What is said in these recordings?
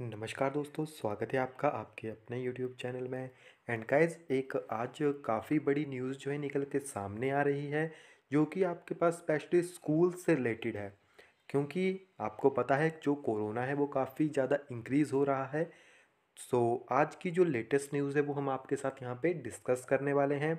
नमस्कार दोस्तों स्वागत है आपका आपके अपने यूट्यूब चैनल में एंड गाइस एक आज काफ़ी बड़ी न्यूज़ जो है निकल के सामने आ रही है जो कि आपके पास स्पेशली स्कूल से रिलेटेड है क्योंकि आपको पता है जो कोरोना है वो काफ़ी ज़्यादा इंक्रीज़ हो रहा है सो so, आज की जो लेटेस्ट न्यूज़ है वो हम आपके साथ यहाँ पे डिस्कस करने वाले हैं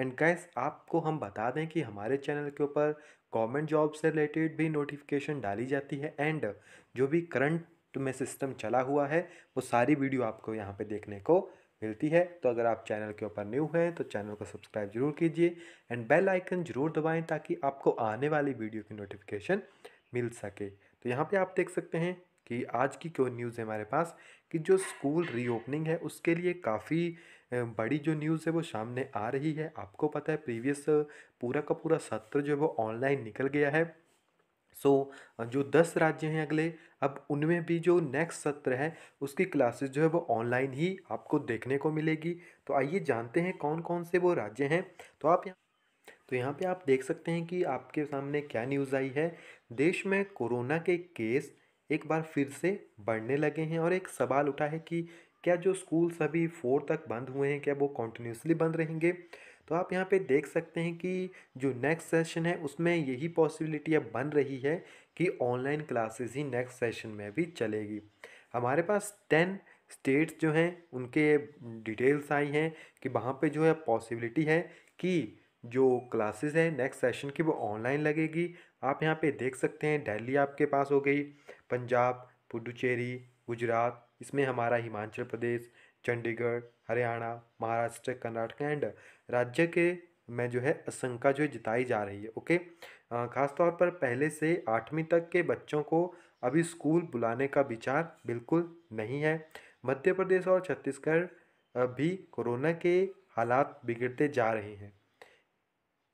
एंड गैस आपको हम बता दें कि हमारे चैनल के ऊपर गवर्नमेंट जॉब से रिलेटेड भी नोटिफिकेशन डाली जाती है एंड जो भी करंट तो में सिस्टम चला हुआ है वो सारी वीडियो आपको यहाँ पे देखने को मिलती है तो अगर आप चैनल के ऊपर न्यू हैं तो चैनल को सब्सक्राइब जरूर कीजिए एंड बेल आइकन जरूर दबाएं ताकि आपको आने वाली वीडियो की नोटिफिकेशन मिल सके तो यहाँ पे आप देख सकते हैं कि आज की क्यों न्यूज़ है हमारे पास कि जो स्कूल रीओपनिंग है उसके लिए काफ़ी बड़ी जो न्यूज़ है वो सामने आ रही है आपको पता है प्रीवियस पूरा का पूरा सत्र जो है वो ऑनलाइन निकल गया है सो so, जो दस राज्य हैं अगले अब उनमें भी जो नेक्स्ट सत्र है उसकी क्लासेस जो है वो ऑनलाइन ही आपको देखने को मिलेगी तो आइए जानते हैं कौन कौन से वो राज्य हैं तो आप यहाँ तो यहाँ पे आप देख सकते हैं कि आपके सामने क्या न्यूज़ आई है देश में कोरोना के केस एक बार फिर से बढ़ने लगे हैं और एक सवाल उठा है कि क्या जो स्कूल सभी फोर तक बंद हुए हैं क्या वो कॉन्टीन्यूसली बंद रहेंगे तो आप यहाँ पे देख सकते हैं कि जो नेक्स्ट सेशन है उसमें यही पॉसिबिलिटी अब बन रही है कि ऑनलाइन क्लासेस ही नेक्स्ट सेशन में भी चलेगी हमारे पास टेन स्टेट्स जो हैं उनके डिटेल्स आई हैं कि वहाँ पे जो है पॉसिबिलिटी है कि जो क्लासेस है नेक्स्ट सेशन की वो ऑनलाइन लगेगी आप यहाँ पे देख सकते हैं दिल्ली आपके पास हो गई पंजाब पुडुचेरी गुजरात इसमें हमारा हिमाचल प्रदेश चंडीगढ़ हरियाणा महाराष्ट्र कर्नाटक एंड राज्य के में जो है आशंका जो है जताई जा रही है ओके ख़ासतौर पर पहले से आठवीं तक के बच्चों को अभी स्कूल बुलाने का विचार बिल्कुल नहीं है मध्य प्रदेश और छत्तीसगढ़ भी कोरोना के हालात बिगड़ते जा रहे हैं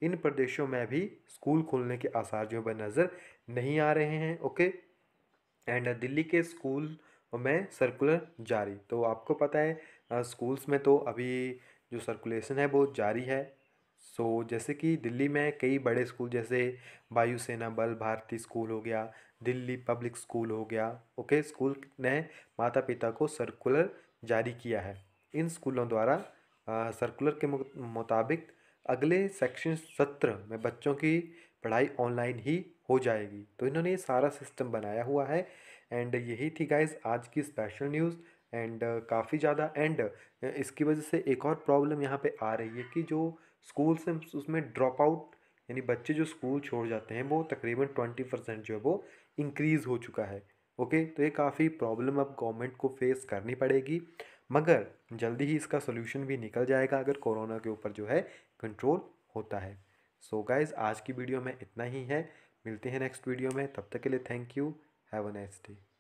इन प्रदेशों में भी स्कूल खोलने के आसार जो है नज़र नहीं आ रहे हैं ओके एंड दिल्ली के स्कूल और मैं सर्कुलर जारी तो आपको पता है स्कूल्स में तो अभी जो सर्कुलेशन है वो जारी है सो so, जैसे कि दिल्ली में कई बड़े स्कूल जैसे वायुसेना बल भारती स्कूल हो गया दिल्ली पब्लिक स्कूल हो गया ओके स्कूल ने माता पिता को सर्कुलर जारी किया है इन स्कूलों द्वारा आ, सर्कुलर के मुताबिक अगले सेक्शन सत्र में बच्चों की पढ़ाई ऑनलाइन ही हो जाएगी तो इन्होंने ये सारा सिस्टम बनाया हुआ है एंड यही थी गाइज आज की स्पेशल न्यूज़ एंड काफ़ी ज़्यादा एंड इसकी वजह से एक और प्रॉब्लम यहाँ पे आ रही है कि जो स्कूल से उसमें ड्रॉप आउट यानी बच्चे जो स्कूल छोड़ जाते हैं वो तकरीबन ट्वेंटी परसेंट जो है वो इंक्रीज़ हो चुका है ओके तो ये काफ़ी प्रॉब्लम अब गवर्नमेंट को फेस करनी पड़ेगी मगर जल्दी ही इसका सोल्यूशन भी निकल जाएगा अगर कोरोना के ऊपर जो है कंट्रोल होता है सो so गाइज़ आज की वीडियो में इतना ही है मिलते हैं नेक्स्ट वीडियो में तब तक के लिए thank you Have a nice day.